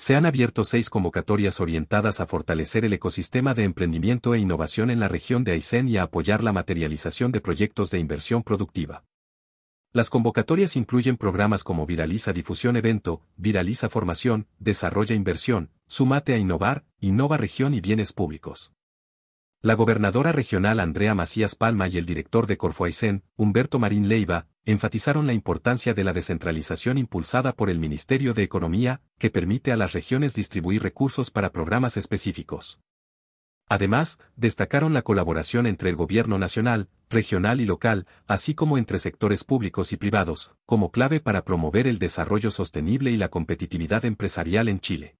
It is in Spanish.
se han abierto seis convocatorias orientadas a fortalecer el ecosistema de emprendimiento e innovación en la región de Aysén y a apoyar la materialización de proyectos de inversión productiva. Las convocatorias incluyen programas como Viraliza Difusión Evento, Viraliza Formación, Desarrolla Inversión, Sumate a Innovar, Innova Región y Bienes Públicos. La gobernadora regional Andrea Macías Palma y el director de Corfoaicén, Humberto Marín Leiva, enfatizaron la importancia de la descentralización impulsada por el Ministerio de Economía, que permite a las regiones distribuir recursos para programas específicos. Además, destacaron la colaboración entre el gobierno nacional, regional y local, así como entre sectores públicos y privados, como clave para promover el desarrollo sostenible y la competitividad empresarial en Chile.